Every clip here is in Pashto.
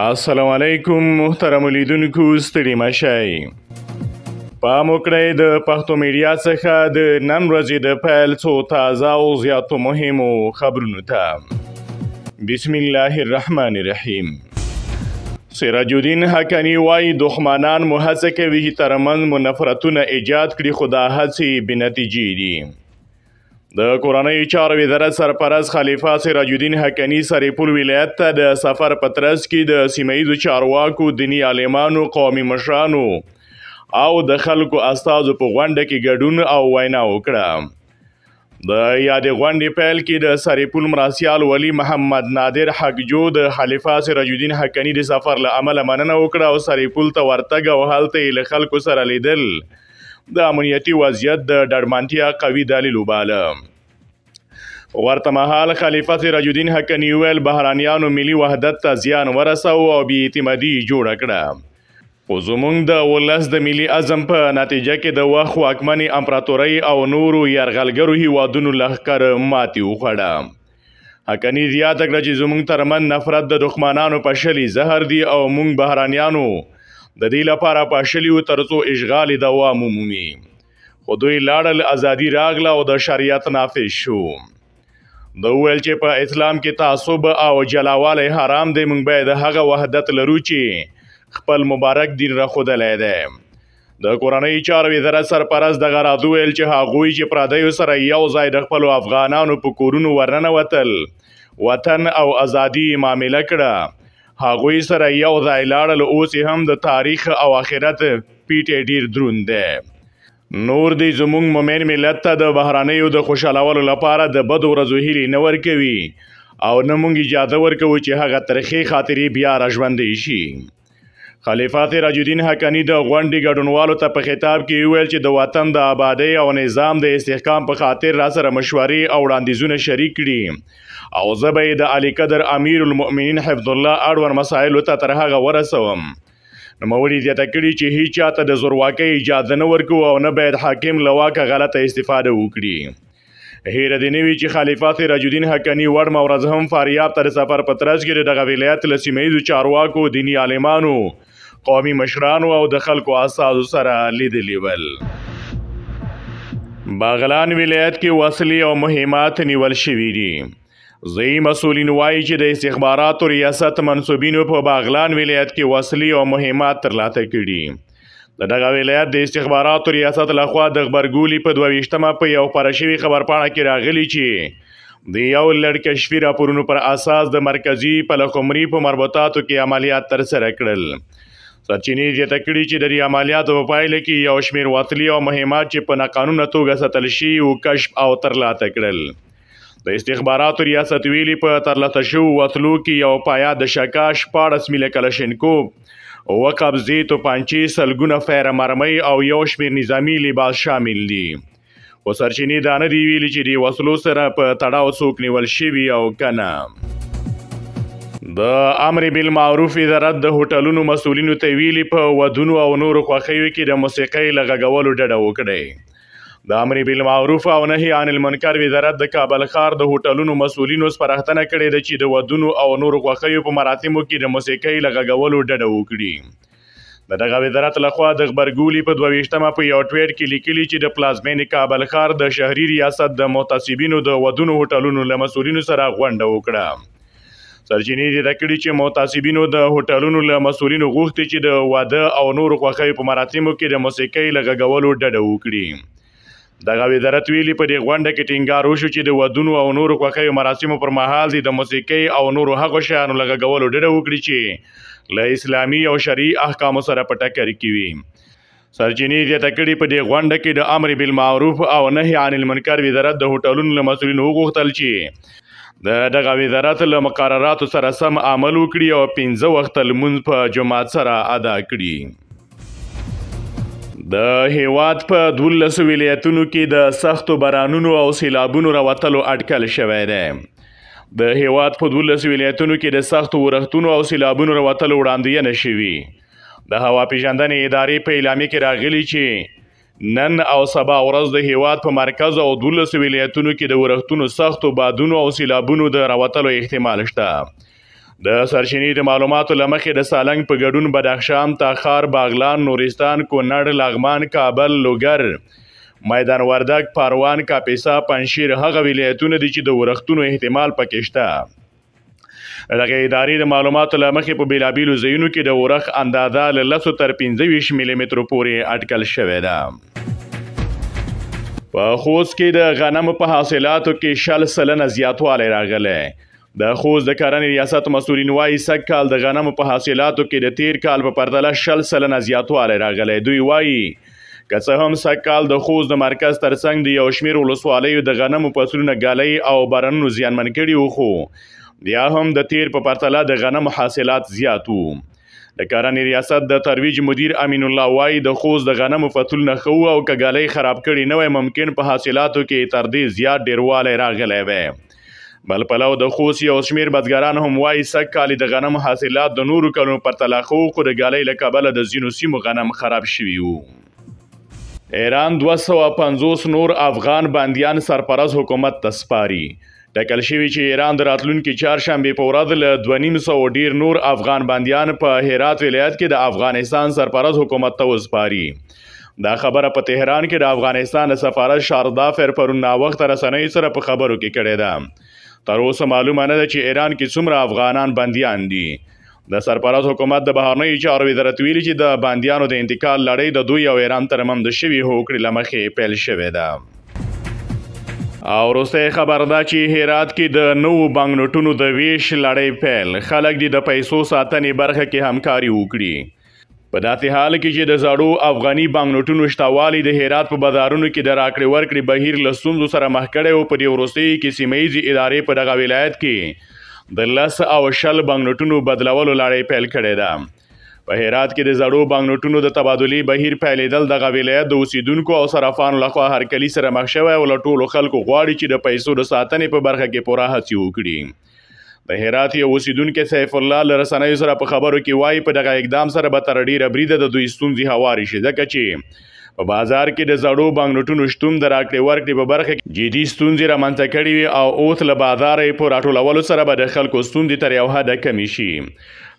السلام علیکم محترم لیدونکو ستړي مشای په موکړې د پښتو میډیا څخه د نن ورځې د پیل څو تازه او زیاتو مهمو خبرونو ته بسم الله الرحمن الرحیم سراج الدین حقانی وای دښمنان مو هڅه کوي ترمن مو نفرتونه ایجاد کړي خدا هڅه بنتیجې دي د کورنۍ چارو وزارت سرپرست خلیفہ سراج الدین حقانی سرپل ولایت ته د سفر پترس کې د سیمایي چارواکو دینی عالمانو قومي مشرانو او د خلکو استادو په غونډه کې ګډون او وینا وکړه د یادې غونډې پیل کې د سرپل مراسیال ولی محمد نادر حقجو د خلیفہ سراج الدین حقانی د سفر له عمل مننه وکړه او سرپل ته ورتګ او حالت یې له خلکو سره لیدل د امنیتي وضعیت د ډرمانتیا قوي دلیل وباله ورته مهال خلیفہ سراج الدین حقانی ویل بهرانیانو ملي وحدت ته زیان ورساو او بی اعتمادي جوړ کړه خو زموږ د ولس د ملي عزم په نتیجه کې د وخت واکمنې امپراتورۍ او نورو یرغلګرو هیوادونو لښکر ماتې وخوړه حقانی زیاته کړه چې زموږ ترمن نفرت د دښمنانو په شلي زهر دی او موږ بهرانیانو د دې لپاره پاشلی و ترڅو اشغال دوام مومي خو دوی لاړل ازادي راغله او د شریعت نافذ شو د ویل چې په اسلام کې تعصب او جلاواله حرام دی موږ باید هغه وحدت لرو چې خپل مبارک دین را خودلای دی د کورنۍ چارو وزارت سرپرست د غرادو ویل چې هغوی چې پردیو سره یو ځای د خپل افغانانو په کورونو ورننه وتل وطن او ازادي معاملې کړه هغوی سره یو ځای لاړل اوس هم د تاریخ او آخرت پیټې ډیر دروند دی نور دی زموږ مومن ملت ته د بهرانیو د خوشحالولو لپاره د بد ورځو هیلې نه ورکوي او نه مونږ اجازه ورکوو چې هغه ترخی خاطرې بیا را ژوندې شي خلیفات راج الدین حقانی د غونډې ګډونوالو ته په خطاب کې ویل چې د وطن د آبادی او نظام د استحکام په خاطر را سره مشورې او وړاندیزونه شریک کړي او زه به د علي قدر امیر المؤمنین حفظ الله اړوند مسایلو ته تر هغه ورسوم نوموړي زیاته کړي چې هیڅ چاته د زورواکۍ اجازه نه ورکوه او نه باید حاکم له واکه غلطه استفاده وکړي هیر د نوی چې خلیفات راج الدین حقانی ور مورز هم فاریاب تر سفر پترج کې دغه ولایت لسیمې چارواکو دینی عالمانو قومي مشرانو او د خلکو اساسو سره لیدلی ول باغلان ولایت کې وسلې او مهمات نیول شوې دي ځای مسولین وایي چې د استخباراتو ریاست منصوبینو په باغلان ولایت کې وسلې او مهمات ترلاسه کړي د دغه ولایت د استخباراتو ریاست لخوا د خبرګولي په 22مه په یو پرشوي خبرپاڼه کې راغلی چې د یو لړ کشفي راپورونو پر اساس د مرکزی پلخمري په مربوطاتو کې عملیات ترسره کړل سرچینې زیاته کړې چې د عملیاتو په پایله کې یو شمیر واطلي او مهمات چې په ناقانونه توګه ساتل شي او کشف او ترلاسه کړل د استخباراتو ریاست ویلي په ترلاسه شو واطلو کې یو پایا د شکاش 15 ملي کلشنکو وقب زیتو پانچی سلګونه فیر مرمۍ او یو شمیر نظامی لباس شامل دي وسرچینې دانه دی ویلي چې دی وسلو سره په تړاو څوک نیول شي او کنه د امر بالمعروف ادارت د هوټلونو مسولینو ته ویلي په ودونو او نورو خوخیو کې د موسیقۍ لغګولو ډډه وکړي د امر بالمعروف او نهي عن المنکر وزارت د کابل ښار د هوټلونو مسولینو سپارښتنه کړې ده چې د ودونو او نورو خوخیو په مراتبو کې د موسیقۍ لغګولو ډډه وکړي دغه وزارت لخوا د خبرګولي په 22مه په یو ټویټ کې لیکلي چې د پلازمین کابل ښار د شهري ریاست د متصبینو د ودونو هوټلونو له مسولینو سره غونډه وکړه سرچینې د کړي چې متاسبینو د هوټلونو له مسولینو غوښتي چې د واده او نور خوخې په مراسمو کې د موسیقۍ لګولو ډډه وکړي دغه وزارت ویلي په دې غونډه کې ټینګار وشو چې د ودونو او نور خوخې مراسمو پر مهال د موسیقۍ او نور هغه شیانو لګولو ډډه وکړي چې له اسلامي او شرعي احکامو سره پټه کړی کیږي سرچینې د تکړې په دې غونډه کې د امر بالمعروف او نهي عن المنکر وزارت د هوټلونو له مسولینو وغوښتل چې د دغه وزارت له مقرراتو سره سم عمل وکړي او پنځه وخت لمونځ په جماعت سره ادا کړي د هیواد په 12 ولایتونو کې د سختو بارانونو او سیلابونو راوتلو اټکل شوی دی د هیواد په 12 ولایتونو کې د سختو ورښتونو او سیلابونو راوتلو وړاندوینه شوې د هوا پیژندنې ادارې په اعلامیه کې راغلي چې نن او سبا ورځ د هیواد په مرکز او دولس ولایتونو کې د ورښتونو سختو بادونو او سیلابونو د راوتلو احتمال شته د سرچینې د معلوماتو لمخې د سالنګ په ګډون بدخشام تخار باغلان نورستان کونړ لغمان کابل لوګر میدان وردګ پروان کاپیسا پنشیر هغه ولایتونه دي چې د ورښتونو احتمال پکې شته دغه ادارې د معلوماتو لمخې په بیلابیلو ځایونو کې د ورخ اندازه له 10 تر 25 ملي متر پورې اټکل شوې ده په خوست کې د غنمو په حاصلاتو کې شل سلنه زیاتوالی راغلی د خوست د کرنې ریاست مسولین وایي سږ کال د غنمو په حاصلاتو کې د تیر کال په پرتله شل سلنه زیاتوالی راغلی دوی وایي که څه هم سږ کال د خوست د مرکز ترڅنګ د یو شمېر ولسوالیو د غنمو فصلونه ګالۍ او بارانونو زیانمن کړي وو خو بیا هم د تیر په پرتله د غنم حاصلات زیات وو د کرنې ریاست د ترویج مدیر امین الله وای د خوز د غنمو فتول نه خو او کګالې خراب کړي نه وای ممکن په حاصلاتو کې تر دې زیات ډیرواله راغلی وای بل پلو د خوس یو شمیر بدګران هم وای سک کالی د غنم حاصلات د نورو کلونو پر تلاخو خو د غالې لکبل د زینو سیمو غنم خراب شوی وو ایران 250 نور افغان باندیان سرپرست حکومت تسپاری ټاکل شوی چې ایران د راتلونکي چهارشنبه په ورځ له 2500 ډیر نور افغان بنديان په هرات ولایت کې د افغانستان سرپرست حکومت ته وسپاري دا خبره په تهران کې د افغانستان سفارت شاردا فر پرون نا وخت رسنۍ سره په خبرو کې کړې ده تر اوسه معلومه نه ده چې ایران کې څومره افغانان بنديان دي د سرپرست حکومت د بهرنی چارو وزارت ویلي چې د بنديانو د انتقال لړۍ د دوی او ایران ترمنځ شوی هوکړې لمخې پیل شوې ده او روسته خبردا چې هرات کې د نوو بانکنوټونو د ویش لړۍ پیل خلک دي د پیسو ساتنې برخه کې همکاري وکړي په داسې حال کې چې د زړو افغاني بانکنوټونو شتوالي د هرات په بازارونو کې د راکړې ورکړې بهیر لسوندو سره مخ کړي او په دې وروستي کې سیمایي ادارې په دغه ولایت کې د لس او شل بانکنوټونو بدلولو لړۍ پیل کړې ده په هرات کې د زړو بانکنوټونو د تبادلې بهیر پیلېدل د غویلایت د اوسیدونکو او صرافانو لخوا هر کلی سره مخ شوی او لټولو خلکو غواړي چې د پیسو د ساتنې په برخه کې پوره هڅې وکړي د هرات یو اوسیدونکو سیف الله لرسنۍ سره په خبرو کې وایي په دغه اقدام سره به تر ډیره بریده د دوی ستونزې هواري شي ځکه چې په بازار کې د زړو بانکنوټونو شتون د راکړې ورکړې په برخه کې جدي ستونزې رامنځته کړې وي او اوس له بازار یې په راټولولو سره به د خلکو ستونزې تر یو حده کمې شي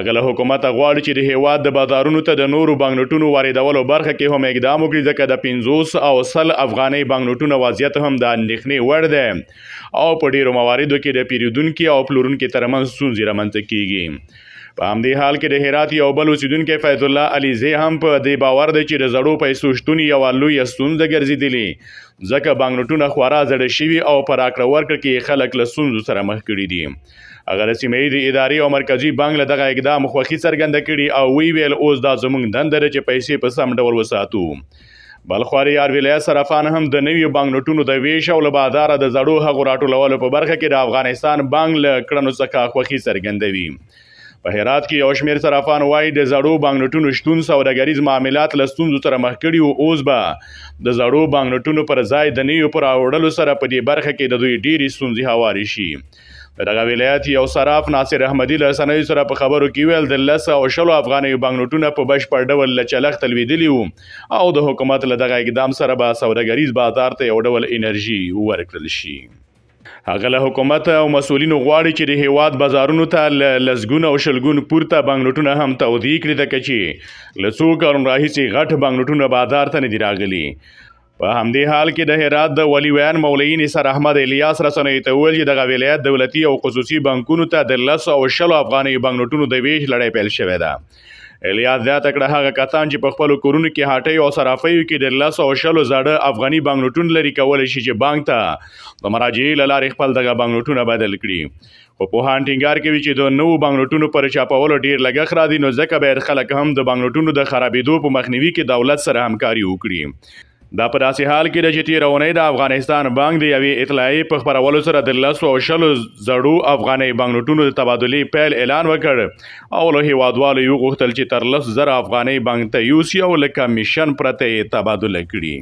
اګله حکومت غواړي چې د هیواد د بازارونو ته د نورو بانکنوټونو واردولو برخه کې هم اقدام وکړي ځکه د 50 او 100 افغاني بانکنوټونو وضعیت هم د اندېښنې وړ دی او په ډیرو مواردو کې د پیریودونکو او پلورونکو ترمنځ ستونزې رامنځته کیږي په همدې حال کې د هرات یو بل اوسیدونکو فیض الله علي زی هم په دې باور دی چې د زړو پیسو شتون یو لوی ستونزه ګرځېدلې ځکه بانکنوټونه خورا زړه شوي او پر اکړه ورکړ کې خلک له ستونزو سره مخ کړي دي اگر سیمه ای ادارې او مرکزی بانک له دغه اقدام خوخي څرګنده کړي او وی ویل اوس دا زموږ دندره چې پیسې په سم ډول وساتو بلخواري یار ولایت صرافان هم د نوي بانک نوټونو د ویش او لبادار د زړو هغو راټولولو په برخه کې د افغانستان بانک له کړنو څخه خوخي څرګندوي په هرات کې یو شمیر صرافان وایي د زړو بانکنوټونو شتون سوداګریز معاملات لستونزو سره مخ کړي او اوس به د زړو بانکنوټونو پر ځای د نیو پر اوړلو سره په دې برخه کې د دوی ډېری ستونزې هواري شي دغه ولایت یو صراف ناصر احمدی له سنوي سره په خبرو کې ویل د لس او شلو افغاني بانکنوټونه په بشپړ ډول لچلخ تلویدلی وو او د حکومت له دغه اقدام سره به سوداګریز بازار ته یو ډول انرژي ورکړل شي هغه له حکومت او مسولینو غواړي چې د هیواد بازارونو ته لزګونه او شلګون پورته بانګنوټونه هم تودی کړی د کچی لڅو کارون راهیسي غټ بانګنوټونه بازار ته نه دی راغلي په همدې حال کې د هرات د ولی ویان مولوی نصر احمد الیاس رسنۍ ته ویل چې دغه ولایت دولتي او خصوصي بانکونو ته د 300 او 300 افغاني بانګنوټونو د ویش لړۍ پیل شوې ده الیا زیاته کړه هغه کسان چې په خپل کورونو کې هټي او صرافیو کې د لاسو او شلو زړه افغاني بانګنوټون لري کول شي چې بانک ته د مراجعي لارې خپل دغه بانګنوټونه بدل کړي خو په هانټینګار کې چې د نوو بانګنوټونو پر چاپولو ډیر لګخ را دي نو ځکه به خلک هم د بانګنوټونو د خرابېدو په مخنیوي کې دولت سره همکاري وکړي دا په داسې حال کې د جتی روانې د افغانستان بانک د یوې اطلاعي په خبرولو سره د لاسو او شلو زړو افغاني بانک نوټونو د تبادلې پیل اعلان وکړ او له هیوادوالو یو غوښتل چې تر لس زر افغاني بانک ته یو سی او لکه کمیشن پرته تبادله کړي